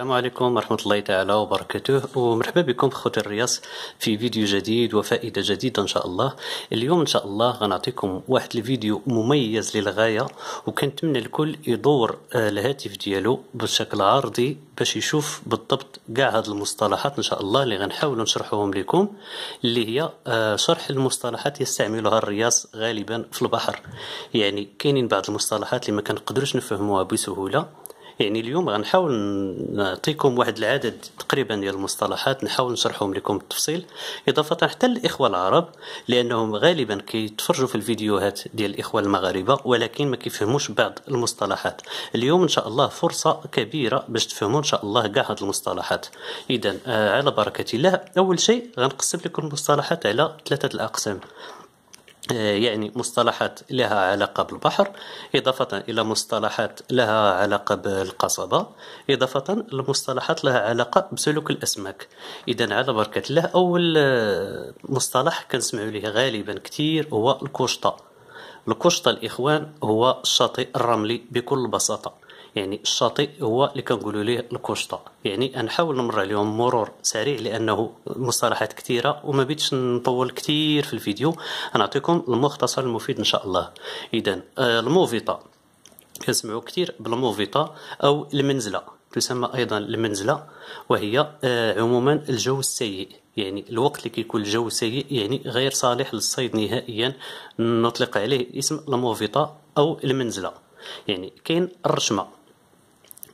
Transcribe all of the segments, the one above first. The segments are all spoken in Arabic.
السلام عليكم ورحمة الله تعالى وبركاته ومرحبا بكم بخوتي الرياض في فيديو جديد وفائدة جديدة إن شاء الله اليوم إن شاء الله غنعطيكم واحد الفيديو مميز للغاية وكنتمنى الكل يدور آه، الهاتف ديالو بشكل عرضي باش يشوف بالضبط كاع هاد المصطلحات إن شاء الله اللي غنحاول نشرحوهم لكم اللي هي آه، شرح المصطلحات يستعملها الرياض غالبا في البحر يعني كاينين بعض المصطلحات اللي ما كنقدروش نفهموها بسهولة يعني اليوم غنحاول نعطيكم واحد العدد تقريبا ديال المصطلحات نحاول نشرحهم لكم بالتفصيل اضافه حتى الاخوه العرب لانهم غالبا كيتفرجوا في الفيديوهات ديال الاخوه المغاربه ولكن ما كيفهموش بعض المصطلحات اليوم ان شاء الله فرصه كبيره باش تفهموا ان شاء الله كاع هاد المصطلحات اذا آه، على بركه الله اول شيء غنقسم لكم المصطلحات على ثلاثه الاقسام آه، يعني مصطلحات لها علاقة بالبحر إضافة إلى مصطلحات لها علاقة بالقصبة إضافة لمصطلحات لها علاقة بسلوك الأسماك إذا على بركة الله أول آه، مصطلح كنسمع ليه غالبا كثير هو الكشطة الكشطة الإخوان هو الشاطئ الرملي بكل بساطة يعني الشاطئ هو اللي كنقولوا ليه الكوشطه يعني نحاول نمر عليهم مرور سريع لانه مصطلحات كثيره وما بيتش نطول كثير في الفيديو نعطيكم المختصر المفيد ان شاء الله اذا آه، الموفيطا كنسمعوا كثير بالموفيطا او المنزله تسمى ايضا المنزله وهي آه، عموما الجو السيء يعني الوقت اللي كيكون الجو سيء يعني غير صالح للصيد نهائيا نطلق عليه اسم الموفيطا او المنزله يعني كاين الرشمه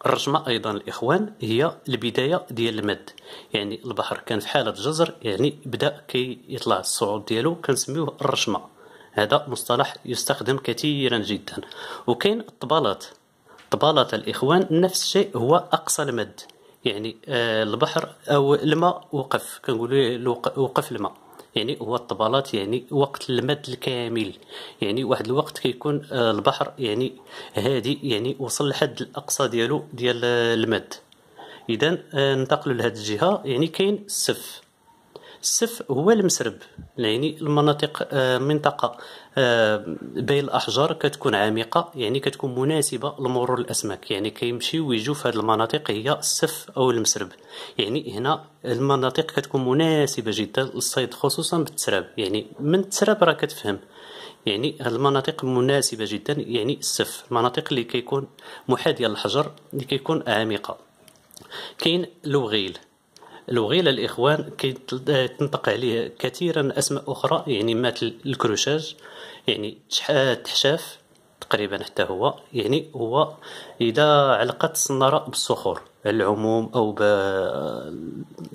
الرجمة أيضا الإخوان هي البداية ديال المد يعني البحر كان في حالة جزر يعني بدأ كي يطلع الصعود ديالو كنسميوه الرجمة هذا مصطلح يستخدم كثيرا جدا وكاين الطبالات طبالات الإخوان نفس الشيء هو أقصى المد يعني آه البحر أو الماء وقف كنقولوا إيه، وقف الماء يعني هو الطبلات يعني وقت المد الكامل يعني واحد الوقت كيكون آه، البحر يعني هادي يعني وصل لحد الاقصى ديالو ديال آه، المد اذا آه، ننتقل لهاد الجهه يعني كاين السف السف هو المسرب يعني المناطق آه، منطقة آه، بين الأحجار كتكون عميقة يعني كتكون مناسبة لمرور الأسماك يعني كيمشيو ويجو في هذه المناطق هي السف أو المسرب يعني هنا المناطق كتكون مناسبة جدا للصيد خصوصا بالتراب يعني من التراب راه كتفهم يعني هاد المناطق مناسبة جدا يعني السف المناطق اللي كيكون محادية للحجر اللي كيكون عميقة كاين الوغيل الوغيله الاخوان تنطق عليه كثيرا اسماء اخرى يعني مثل الكروشاج يعني تحشاف تقريبا حتى هو يعني هو اذا علقت الصناره بالصخور على العموم او ب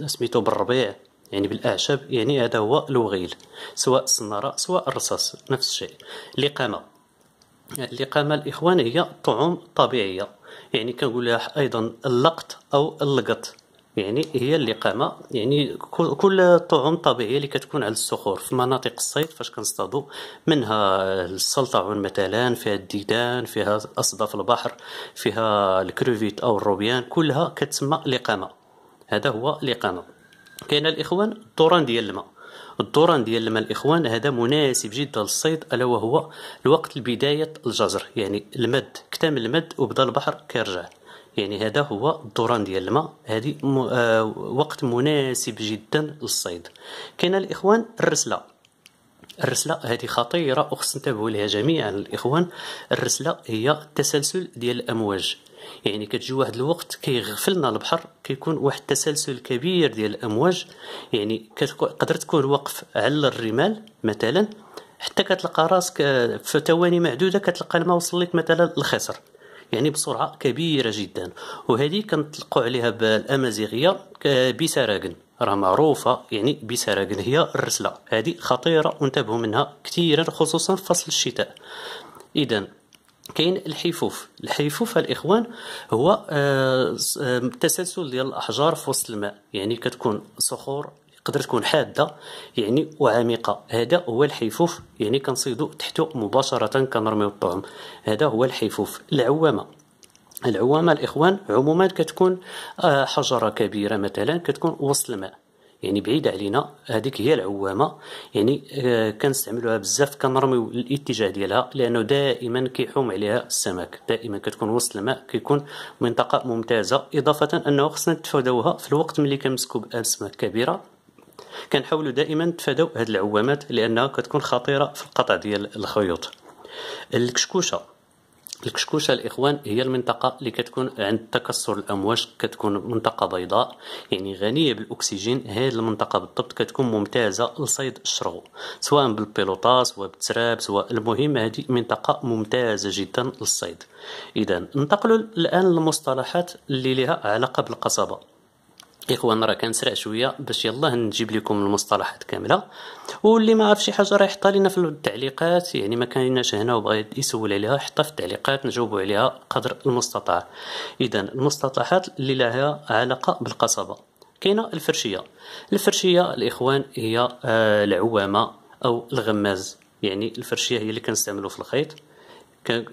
سميتو بالربيع يعني بالاعشاب يعني هذا هو الوغيل سواء الصناره سواء الرصاص نفس الشيء لقامة اللقامه الاخوان هي طعوم طبيعيه يعني كنقول لها ايضا اللقط او اللقط يعني هي اللي قامه يعني كل الطعوم الطبيعيه اللي كتكون على الصخور في مناطق الصيد فاش كنصطادو منها السلطعون مثلا فيها الديدان فيها اصداف البحر فيها الكروفيت او الروبيان كلها كتسمى لقامه هذا هو لقامه كاين الاخوان الدوران ديال الماء الدوران ديال الماء الاخوان هذا مناسب جدا للصيد الا وهو الوقت البدايه الجزر يعني المد اكتمل المد وبدا البحر كيرجع يعني هذا هو الدوران ديال الماء هذه آه وقت مناسب جدا للصيد كاين الاخوان الرسله الرسله هذه خطيره وخص نتبعوا لها جميعا الاخوان الرسله هي تسلسل ديال الامواج يعني كتجي واحد الوقت كيغفلنا البحر كيكون واحد التسلسل كبير ديال الامواج يعني كتقدر تكون واقف على الرمال مثلا حتى كتلقى راسك آه، في ثواني معدوده كتلقى الماء وصل لك مثلا الخصر يعني بسرعه كبيره جدا وهذه كنطلقوا عليها بالامازيغيه بسراقن راه معروفة يعني بسراقن هي الرسلة هذه خطيرة وانتبهوا منها كثيرا خصوصا في فصل الشتاء إذا كاين الحفوف الحفوف الاخوان هو آه، آه، تسلسل ديال الاحجار في وسط الماء يعني كتكون صخور تقدر تكون حاده يعني وعميقه هذا هو الحيفوف يعني كنصيدو تحته مباشره كنرميو الطعم هذا هو الحيفوف العوامه العوامه الاخوان عموما كتكون آه، حجره كبيره مثلا كتكون وسط الماء يعني بعيدة علينا هذيك هي العوامة يعني آه، كنستعملوها بزاف كنرميو الاتجاه ديالها لأنه دائما كيحوم عليها السمك دائما كتكون وسط الماء كيكون منطقة ممتازة إضافة أنه خصنا نتفاداوها في الوقت ملي كنمسكو بأسماك كبيرة كنحاولوا دائما نتفاداو هاد العوامات لانها كتكون خطيره في القطع ديال الخيوط الكشكوشه الكشكوشه الاخوان هي المنطقه اللي كتكون عند تكسر الامواج كتكون منطقه بيضاء يعني غنيه بالاكسجين هذه المنطقه بالضبط كتكون ممتازه لصيد الشرغو سواء بالبيلوطاس سواء سواء المهم هذه منطقه ممتازه جدا للصيد اذا ننتقل الان للمصطلحات اللي لها علاقه بالقصبه اخوان راه كنسرع شويه باش يلاه نجيب لكم المصطلحات كامله واللي ما عرف شي حاجه راه يحطها لينا في التعليقات يعني ما كايناش هنا وبغى يسول عليها حطها في التعليقات نجاوبوا عليها قدر المستطاع اذا المصطلحات اللي لها علاقه بالقصبه كاينه الفرشيه الفرشيه الاخوان هي آه، العوامه او الغماز يعني الفرشيه هي اللي كنستعملو في الخيط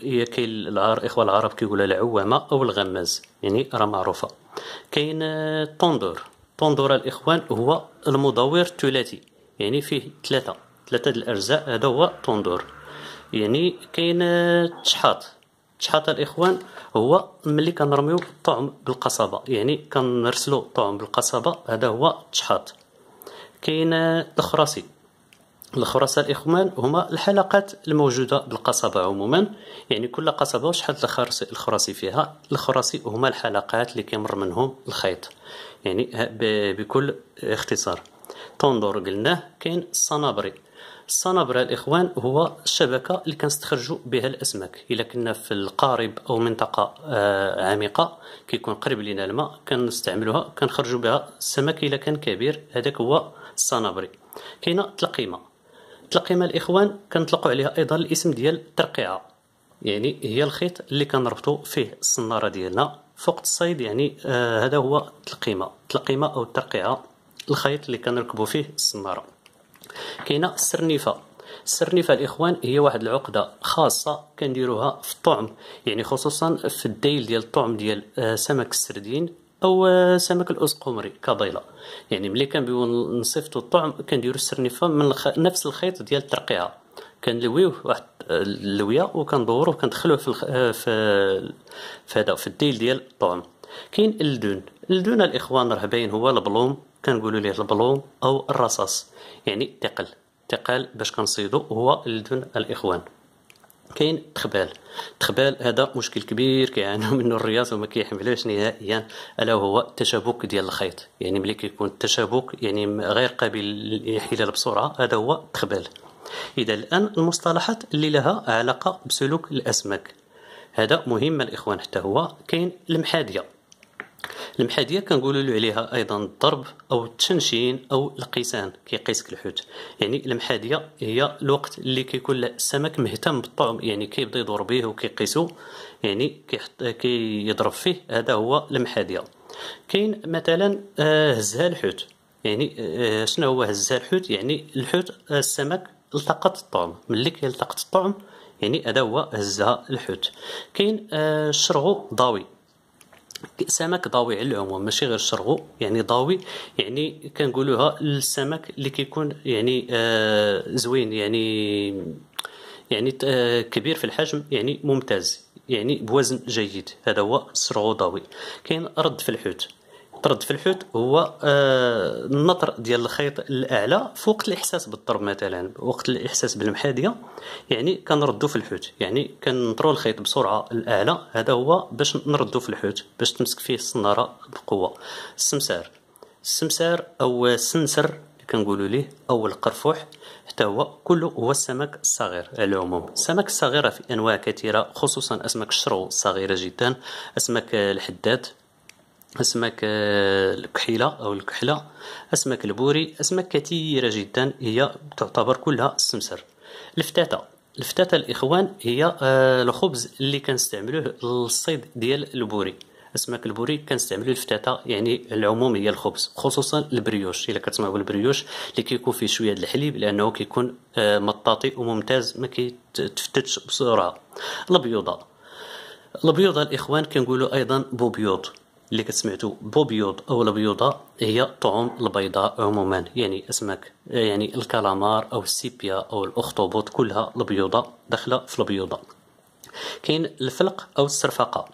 هي كاين العار الاخوه العرب كيقولوا العوامه او الغماز يعني راه معروفه كاين الطندور طندور الاخوان هو المدور الثلاثي يعني فيه ثلاثه ثلاثه الاجزاء هذا هو طندور يعني كاين التشحاط التشحاط الاخوان هو ملي كنرميو الطعم بالقصبه يعني كنرسلو الطعم بالقصبه هذا هو التشحاط كاين الخراسي الخرساء الاخوان هما الحلقات الموجوده بالقصبه عموما يعني كل قصبه شحال الخراسي فيها الخراسي هما الحلقات اللي كيمر منهم الخيط يعني بكل اختصار طندور قلناه كاين الصنابري الصنابرة الإخوان هو الشبكة اللي كنستخرجوا بها الأسماك إلا كنا في القارب أو منطقة آه، عميقة كيكون قريب لنا الماء كنستعملوها كنخرجوا بها السمك إلا كان كبير هذاك هو الصنابري كاينه تلقيمه تلقي مع الاخوان كنطلقوا عليها ايضا الاسم ديال الترقيعه يعني هي الخيط اللي كنربطوا فيه الصناره ديالنا فوق الصيد يعني آه هذا هو التلقيمه التلقيمه او الترقيعه الخيط اللي كنركبوا فيه الصناره كاينه السرنيفه السرنيفه الاخوان هي واحد العقده خاصه كنديروها في الطعم يعني خصوصا في الديل ديال الطعم ديال آه سمك السردين او سمك الاسقمري كضيله يعني ملي كنبغيو نصيفطو الطعم كنديرو السرنيفه من الخ... نفس الخيط ديال الترقيعه كنلويوه واحد اللويه وكندوروه كندخلوه في الخ... في في هذا في الديل ديال الطعم كاين الدون الدون الاخوان راه باين هو البلوم كنقولوا ليه البلوم او الرصاص يعني الثقل الثقل باش كنصيدو هو الدون الاخوان كاين تخبال تخبال هذا مشكل كبير كيعانيو منه الرياض وما كيحملوش نهائيا الا هو التشابك ديال الخيط يعني ملي كيكون التشابك يعني غير قابل للانحلال بسرعه هذا هو تخبال اذا الان المصطلحات اللي لها علاقه بسلوك الاسماك هذا مهم الاخوان حتى هو كاين المحاديه المحاديه كنقولوا له عليها ايضا الضرب او التنشين او القيسان كيقيسك الحوت يعني المحاديه هي الوقت اللي كيكون السمك مهتم بالطعم يعني كيبدا يدور به وكيقيسو يعني كيضرب كي فيه هذا هو المحاديه كاين مثلا آه، هزها الحوت يعني آه، شنو هو هزها الحوت يعني الحوت آه، السمك التقط الطعم ملي كيلتقط الطعم يعني هذا هو هزها الحوت كاين الشرغو ضاوي سمك ضاوي على العموم ماشي غير شرغو يعني ضاوي يعني كنقولوها للسمك اللي كيكون يعني آه زوين يعني يعني آه كبير في الحجم يعني ممتاز يعني بوزن جيد هذا هو الشرغو ضاوي كاين رد في الحوت طرد في الحوت هو آه، النطر ديال الخيط الاعلى في وقت الاحساس بالضرب مثلا وقت الاحساس بالمحاديه يعني كنردو في الحوت يعني كنطرو الخيط بسرعه الاعلى هذا هو باش نردو في الحوت باش تمسك فيه الصناره بقوه السمسار السمسار او السنسر كنقولوا ليه او القرفوح حتى هو كله هو السمك الصغير على العموم السمك الصغيره في انواع كثيره خصوصا اسماك الشرو الصغيره جدا اسماك الحداد أسماك آه، الكحيلة أو الكحلة أسماك البوري أسماك كثيرة جدا هي تعتبر كلها السمسر الفتاتة الفتاتة الإخوان هي آه، الخبز اللي كنستعملوه للصيد ديال البوري اسماك البوري كنستعملوا الفتاته يعني العموم هي الخبز خصوصا البريوش الا كتسمعوا بالبريوش اللي كيكون فيه شويه د الحليب لانه كيكون آه، مطاطي وممتاز ما كيتفتتش بسرعه البيوضه البيوضه الاخوان كنقولوا ايضا بوبيوض اللي كتسمعتو بوبيوض او البيوضه هي طعم البيضاء عموما يعني اسماك يعني الكالامار او السيبيا او الاخطبوط كلها البيوضه داخله في البيوضه كاين الفلق او السرفقه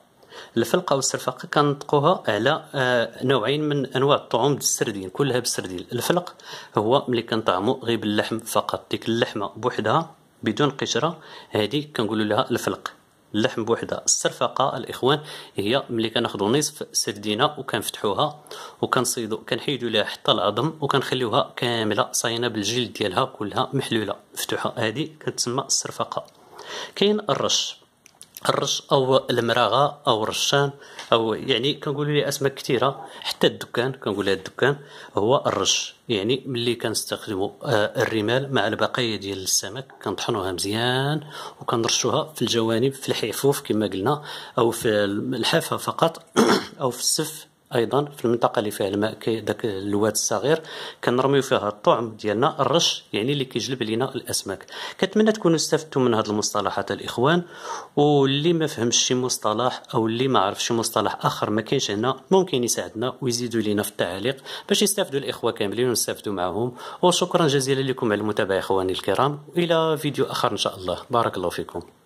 الفلقه السرفقة كنطقوها على آه، نوعين من انواع الطعوم السردين كلها بالسردين الفلق هو ملي كنطعمو غير باللحم فقط ديك اللحمه بوحدها بدون قشره هذه كنقولوا لها الفلق اللحم بوحدها السرفقه الاخوان هي ملي كناخذوا نصف سردينه وكنفتحوها وكنصيدو كنحيدو ليها حتى العظم وكنخليوها كامله صاينه بالجلد ديالها كلها محلوله مفتوحه هذه كتسمى السرفقه كاين الرش الرش او المراغه او الرشان او يعني كنقولوا ليه اسماء كثيره حتى الدكان كنقول لها الدكان هو الرش يعني ملي كنستخدموا آه، الرمال مع البقايا ديال السمك كنطحنوها مزيان وكنرشوها في الجوانب في الحفوف كما قلنا او في الحافه فقط او في السف ايضا في المنطقه اللي فيها الماء داك الواد الصغير كنرميو فيها الطعم ديالنا الرش يعني اللي كيجلب لينا الاسماك كنتمنى تكونوا استفدتوا من هذه المصطلحات الاخوان واللي ما فهمش شي مصطلح او اللي ما عرفش شي مصطلح اخر ما كاينش هنا ممكن يساعدنا ويزيدوا لينا في التعاليق باش يستافدوا الاخوه كاملين ونستافدوا معهم وشكرا جزيلا لكم على المتابعه اخواني الكرام الى فيديو اخر ان شاء الله بارك الله فيكم